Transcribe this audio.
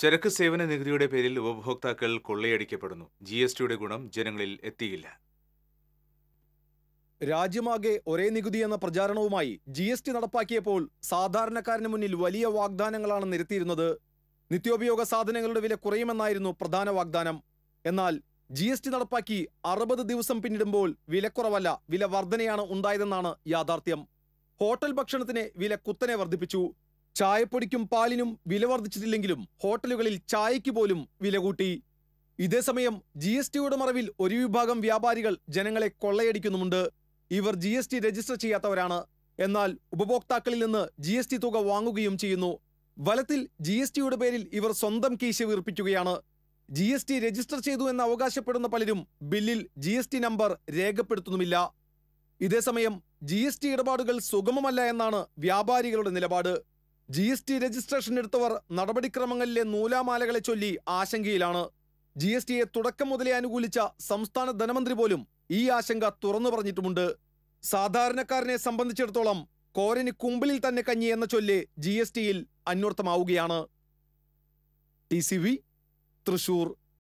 ചരക്ക് സേവന നികുതിയുടെ പേരിൽ ഉപഭോക്താക്കൾ കൊള്ളയടിക്കപ്പെടുന്നു ജി എസ് ടിയുടെ ഗുണം ജനങ്ങളിൽ എത്തിയില്ല രാജ്യമാകെ ഒരേ നികുതി എന്ന പ്രചാരണവുമായി ജി എസ് ടി നടപ്പാക്കിയപ്പോൾ സാധാരണക്കാരന് മുന്നിൽ വലിയ വാഗ്ദാനങ്ങളാണ് നിരത്തിയിരുന്നത് നിത്യോപയോഗ സാധനങ്ങളുടെ വില കുറയുമെന്നായിരുന്നു പ്രധാന വാഗ്ദാനം എന്നാൽ ജി എസ് ടി നടപ്പാക്കി അറുപത് ദിവസം പിന്നിടുമ്പോൾ വിലക്കുറവല്ല വില വർധനയാണ് ഉണ്ടായതെന്നാണ് യാഥാർത്ഥ്യം ഹോട്ടൽ ഭക്ഷണത്തിന് വില കുത്തനെ വർദ്ധിപ്പിച്ചു ചായപ്പൊടിക്കും പാലിനും വില വർദ്ധിച്ചിട്ടില്ലെങ്കിലും ഹോട്ടലുകളിൽ ചായയ്ക്ക് പോലും വില കൂട്ടി ഇതേസമയം ജി എസ് ടിയുടെ മറവിൽ ഒരു വിഭാഗം വ്യാപാരികൾ ജനങ്ങളെ കൊള്ളയടിക്കുന്നുമുണ്ട് ഇവർ ജി എസ് ടി രജിസ്റ്റർ ചെയ്യാത്തവരാണ് എന്നാൽ ഉപഭോക്താക്കളിൽ നിന്ന് ജി എസ് ടി തുക വാങ്ങുകയും ചെയ്യുന്നു വലത്തിൽ ജി എസ് ടിയുടെ പേരിൽ ഇവർ സ്വന്തം കീശ വീർപ്പിക്കുകയാണ് ജി എസ് ടി രജിസ്റ്റർ ചെയ്തു എന്ന് അവകാശപ്പെടുന്ന പലരും ബില്ലിൽ ജി എസ് ടി നമ്പർ രേഖപ്പെടുത്തുന്നുമില്ല ഇതേസമയം ജി എസ് ടി ഇടപാടുകൾ സുഗമമല്ല എന്നാണ് വ്യാപാരികളുടെ നിലപാട് ജി എസ് ടി രജിസ്ട്രേഷൻ എടുത്തവർ നടപടിക്രമങ്ങളിലെ നൂലാമാലകളെ ചൊല്ലി ആശങ്കയിലാണ് ജി എസ് ടിയെ തുടക്കം മുതലേ അനുകൂലിച്ച സംസ്ഥാന ധനമന്ത്രി പോലും ഈ ആശങ്ക തുറന്നു പറഞ്ഞിട്ടുമുണ്ട് സാധാരണക്കാരനെ സംബന്ധിച്ചിടത്തോളം കോരന് കുമ്പിളിൽ തന്നെ കഞ്ഞി എന്ന ചൊല്ല് ജി എസ് ടിയിൽ അന്വർത്ഥമാവുകയാണ് ടി സി വി തൃശൂർ